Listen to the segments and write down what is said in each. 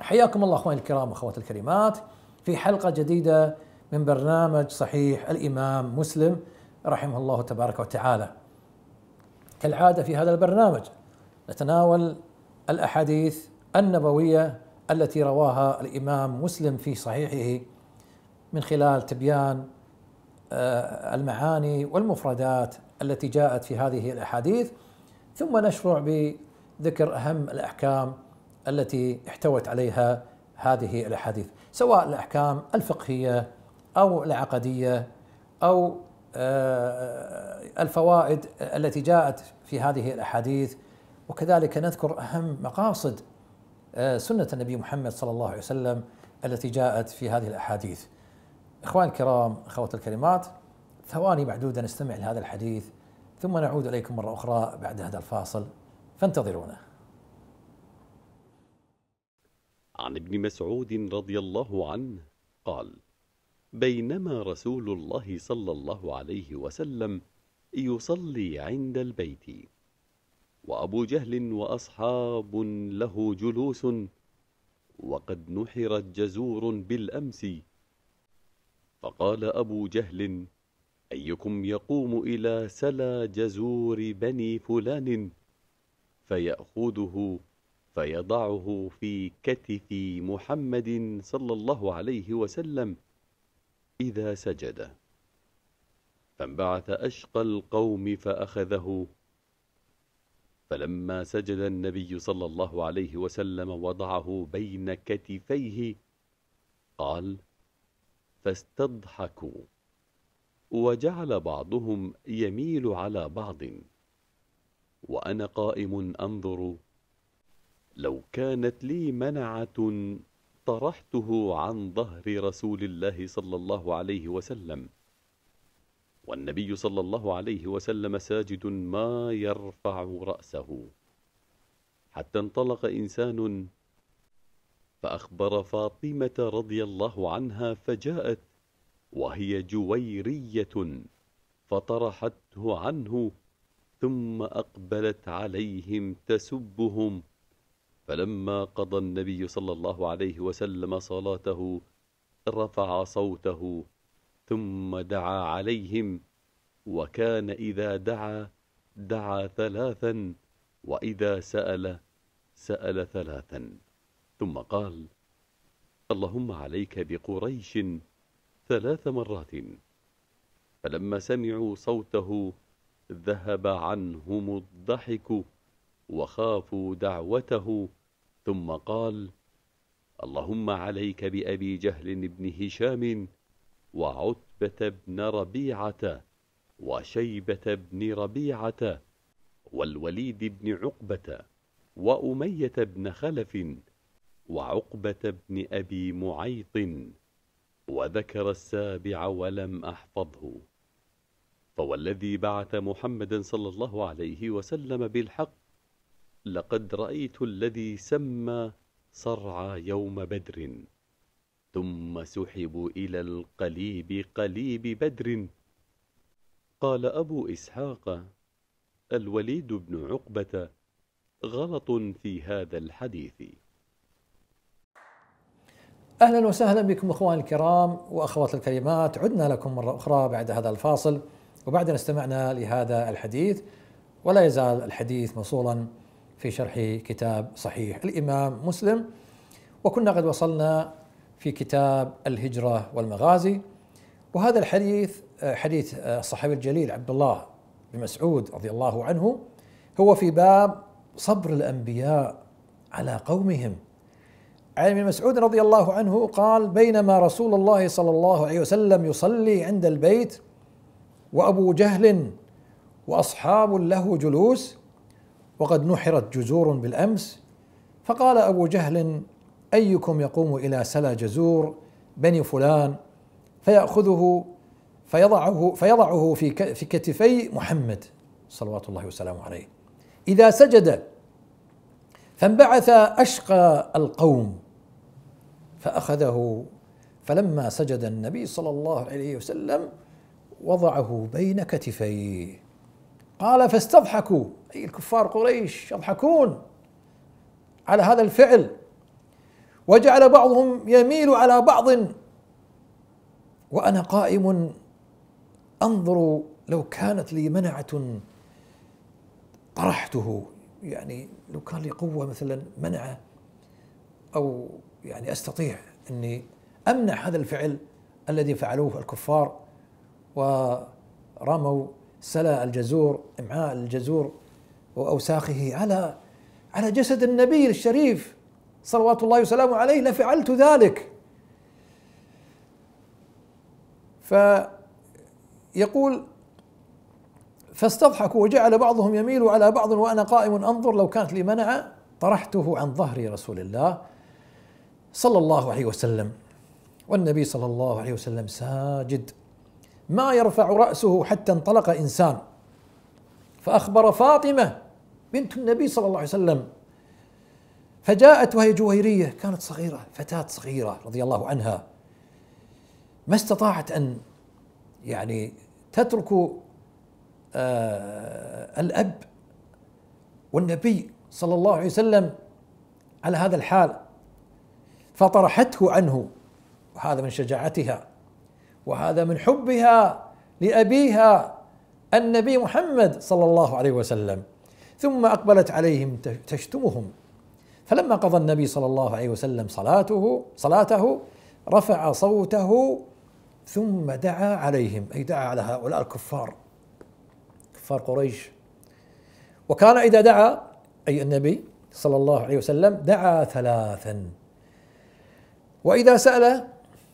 حياكم الله اخواني الكرام واخواتي الكريمات في حلقه جديده من برنامج صحيح الامام مسلم رحمه الله تبارك وتعالى. كالعاده في هذا البرنامج نتناول الاحاديث النبويه التي رواها الامام مسلم في صحيحه من خلال تبيان آه، المعاني والمفردات التي جاءت في هذه الاحاديث ثم نشرع بذكر اهم الاحكام التي احتوت عليها هذه الاحاديث سواء الاحكام الفقهيه او العقديه او آه، آه، الفوائد التي جاءت في هذه الاحاديث وكذلك نذكر اهم مقاصد آه، سنه النبي محمد صلى الله عليه وسلم التي جاءت في هذه الاحاديث. اخوان الكرام اخوات الكلمات ثواني معدوده نستمع لهذا الحديث ثم نعود اليكم مره اخرى بعد هذا الفاصل فانتظرونا. عن ابن مسعود رضي الله عنه قال بينما رسول الله صلى الله عليه وسلم يصلي عند البيت وأبو جهل وأصحاب له جلوس وقد نحرت جزور بالأمس فقال أبو جهل أيكم يقوم إلى سلا جزور بني فلان فيأخذه فيضعه في كتف محمد صلى الله عليه وسلم إذا سجد فانبعث أشقى القوم فأخذه فلما سجد النبي صلى الله عليه وسلم وضعه بين كتفيه قال فاستضحكوا وجعل بعضهم يميل على بعض وأنا قائم أنظر لو كانت لي منعة طرحته عن ظهر رسول الله صلى الله عليه وسلم والنبي صلى الله عليه وسلم ساجد ما يرفع رأسه حتى انطلق إنسان فأخبر فاطمة رضي الله عنها فجاءت وهي جويرية فطرحته عنه ثم أقبلت عليهم تسبهم فلما قضى النبي صلى الله عليه وسلم صلاته رفع صوته ثم دعا عليهم وكان إذا دعا دعا ثلاثا وإذا سأل سأل ثلاثا ثم قال اللهم عليك بقريش ثلاث مرات فلما سمعوا صوته ذهب عنهم الضحك وخافوا دعوته ثم قال اللهم عليك بأبي جهل بن هشام وعتبة بن ربيعة وشيبة بن ربيعة والوليد بن عقبة وأمية بن خلف وعقبة بن أبي معيط وذكر السابع ولم أحفظه فوالذي بعث محمدا صلى الله عليه وسلم بالحق لقد رأيت الذي سمى صرعى يوم بدر ثم سحبوا إلى القليب قليب بدر قال أبو إسحاق الوليد بن عقبة غلط في هذا الحديث أهلا وسهلا بكم اخوان الكرام وأخوات الكلمات عدنا لكم مرة أخرى بعد هذا الفاصل وبعد أن استمعنا لهذا الحديث ولا يزال الحديث موصولا في شرح كتاب صحيح الامام مسلم وكنا قد وصلنا في كتاب الهجره والمغازي وهذا الحديث حديث الصحابي الجليل عبد الله بن مسعود رضي الله عنه هو في باب صبر الانبياء على قومهم عن ابن مسعود رضي الله عنه قال بينما رسول الله صلى الله عليه وسلم يصلي عند البيت وابو جهل واصحاب له جلوس وقد نحرت جزور بالأمس فقال أبو جهل أيكم يقوم إلى سلا جزور بني فلان فيأخذه فيضعه فيضعه في في كتفي محمد صلوات الله وسلامه عليه إذا سجد فانبعث أشقى القوم فأخذه فلما سجد النبي صلى الله عليه وسلم وضعه بين كتفيه قال فاستضحكوا أي الكفار قريش يضحكون على هذا الفعل وجعل بعضهم يميل على بعض وانا قائم انظر لو كانت لي منعه طرحته يعني لو كان لي قوه مثلا منعه او يعني استطيع اني امنع هذا الفعل الذي فعلوه الكفار ورموا سلا الجزور امعاء الجزور واوساخه على على جسد النبي الشريف صلوات الله وسلامه عليه لفعلت ذلك فيقول فاستضحكوا وجعل بعضهم يميل على بعض وانا قائم انظر لو كانت لي منعه طرحته عن ظهر رسول الله صلى الله عليه وسلم والنبي صلى الله عليه وسلم ساجد ما يرفع راسه حتى انطلق انسان فاخبر فاطمه بنت النبي صلى الله عليه وسلم فجاءت وهي جويرية كانت صغيرة فتاة صغيرة رضي الله عنها ما استطاعت أن يعني تترك آه الأب والنبي صلى الله عليه وسلم على هذا الحال فطرحته عنه وهذا من شجاعتها وهذا من حبها لأبيها النبي محمد صلى الله عليه وسلم ثم اقبلت عليهم تشتمهم فلما قضى النبي صلى الله عليه وسلم صلاته صلاته رفع صوته ثم دعا عليهم اي دعا على هؤلاء الكفار كفار قريش وكان اذا دعا اي النبي صلى الله عليه وسلم دعا ثلاثا واذا سال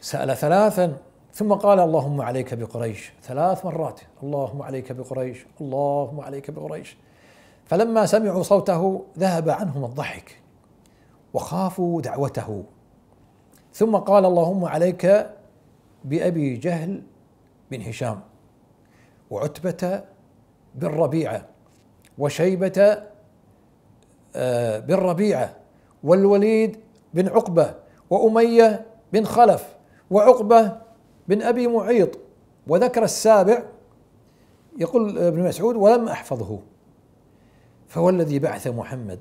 سال ثلاثا ثم قال اللهم عليك بقريش ثلاث مرات اللهم عليك بقريش اللهم عليك بقريش فلما سمعوا صوته ذهب عنهم الضحك وخافوا دعوته ثم قال اللهم عليك بأبي جهل بن هشام وعتبة بن ربيعة وشيبة آه، بن ربيعة والوليد بن عقبة وأمية بن خلف وعقبة بن أبي معيط وذكر السابع يقول ابن مسعود ولم أحفظه فهو الذي بعث محمد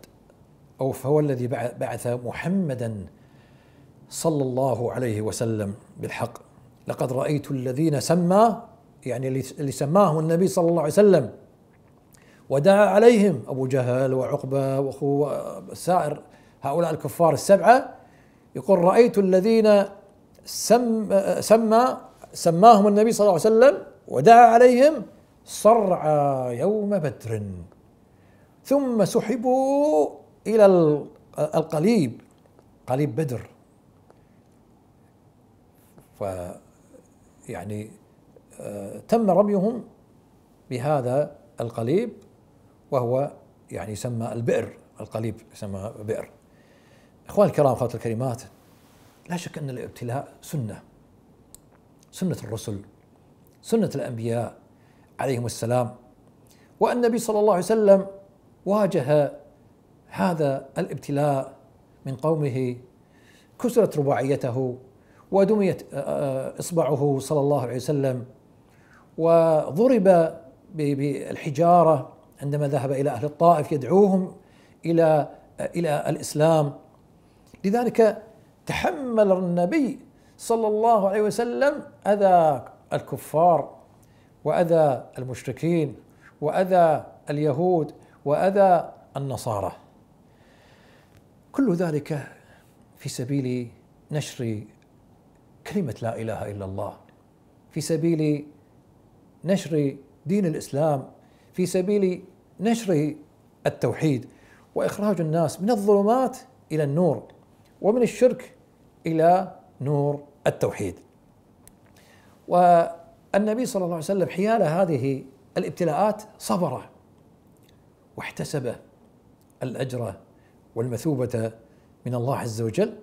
او فهو الذي بعث محمدا صلى الله عليه وسلم بالحق لقد رايت الذين سمى يعني اللي سماهم النبي صلى الله عليه وسلم ودعا عليهم ابو جهل وعقبه واخوه سائر هؤلاء الكفار السبعه يقول رايت الذين سم سمى سماهم النبي صلى الله عليه وسلم ودعا عليهم صرعى يوم بدر ثم سحبوا إلى القليب قليب بدر ف يعني آه، تم رميهم بهذا القليب وهو يعني يسمى البئر القليب يسمى بئر اخوان الكرام اخوات الكريمات لا شك ان الابتلاء سنه سنه الرسل سنه الانبياء عليهم السلام والنبي صلى الله عليه وسلم واجه هذا الابتلاء من قومه كسرت رباعيته ودميت آه، آه، اصبعه صلى الله عليه وسلم وضرب بالحجاره عندما ذهب الى اهل الطائف يدعوهم الى آه، الى الاسلام لذلك تحمل النبي صلى الله عليه وسلم اذى الكفار واذى المشركين واذى اليهود واذى النصارى كل ذلك في سبيل نشر كلمه لا اله الا الله في سبيل نشر دين الاسلام في سبيل نشر التوحيد واخراج الناس من الظلمات الى النور ومن الشرك الى نور التوحيد والنبي صلى الله عليه وسلم حيال هذه الابتلاءات صبر واحتسب الاجر والمثوبه من الله عز وجل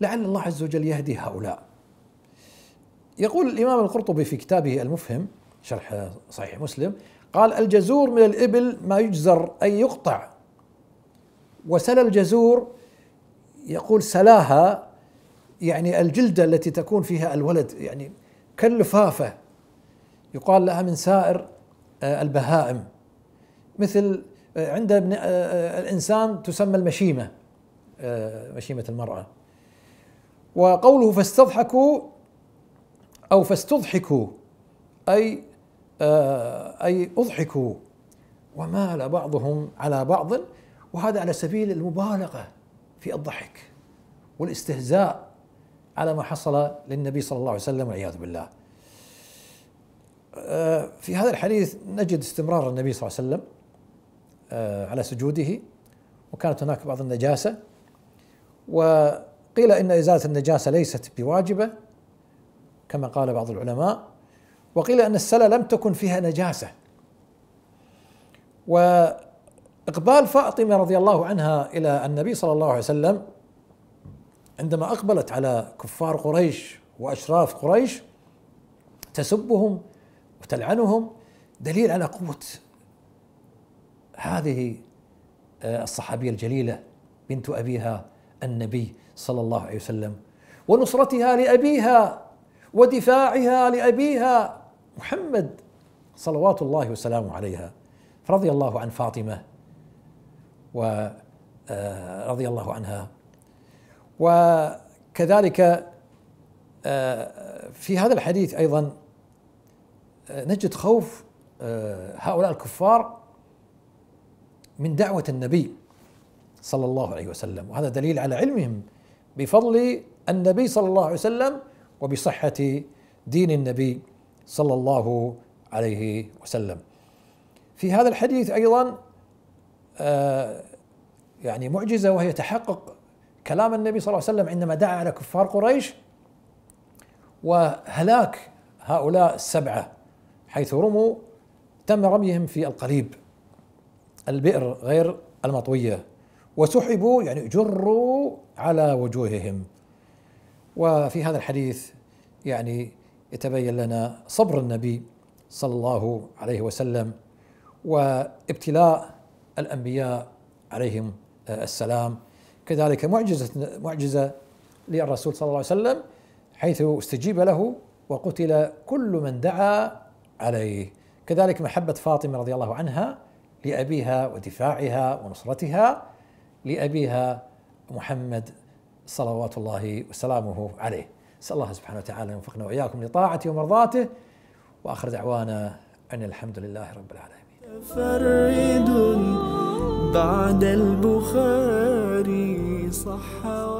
لعل الله عز وجل يهدي هؤلاء يقول الامام القرطبي في كتابه المفهم شرح صحيح مسلم قال الجزور من الابل ما يجزر اي يقطع وسل الجزور يقول سلاها يعني الجلده التي تكون فيها الولد يعني كاللفافه يقال لها من سائر آه، البهائم مثل آه، عند ابن آه، آه، الانسان تسمى المشيمه مشيمه المراه وقوله فاستضحكوا او فاستضحكوا اي اي اضحكوا ومال بعضهم على بعض وهذا على سبيل المبالغه في الضحك والاستهزاء على ما حصل للنبي صلى الله عليه وسلم والعياذ بالله في هذا الحديث نجد استمرار النبي صلى الله عليه وسلم آه، على سجوده وكانت هناك بعض النجاسة وقيل إن إزالة النجاسة ليست بواجبة كما قال بعض العلماء وقيل أن السلة لم تكن فيها نجاسة وإقبال فاطمة رضي الله عنها إلى النبي صلى الله عليه وسلم عندما أقبلت على كفار قريش وأشراف قريش تسبهم وتلعنهم دليل على قوة هذه آه، الصحابية الجليلة بنت أبيها النبي صلى الله عليه وسلم ونصرتها لأبيها ودفاعها لأبيها محمد صلوات الله وسلامه عليها رضي الله عن فاطمة ورضي آه، الله عنها وكذلك آه، في هذا الحديث أيضا نجد خوف هؤلاء الكفار من دعوة النبي صلى الله عليه وسلم وهذا دليل على علمهم بفضل النبي صلى الله عليه وسلم وبصحة دين النبي صلى الله عليه وسلم في هذا الحديث أيضا آه، يعني معجزة وهي تحقق كلام النبي صلى الله عليه وسلم عندما دعا على كفار قريش وهلاك هؤلاء السبعة حيث رموا تم رميهم في القليب البئر غير المطوية وسحبوا يعني جروا على وجوههم وفي هذا الحديث يعني يتبين لنا صبر النبي صلى الله عليه وسلم وابتلاء الانبياء عليهم آه، السلام كذلك معجزه معجزه للرسول صلى الله عليه وسلم حيث استجيب له وقتل كل من دعا عليه كذلك محبه فاطمه رضي الله عنها لأبيها ودفاعها ونصرتها لأبيها محمد صلوات الله وسلامه عليه سأل الله سبحانه وتعالى أن يوفقنا وإياكم لطاعته ومرضاته وآخر دعوانا أن الحمد لله رب العالمين فرد بعد البخاري صح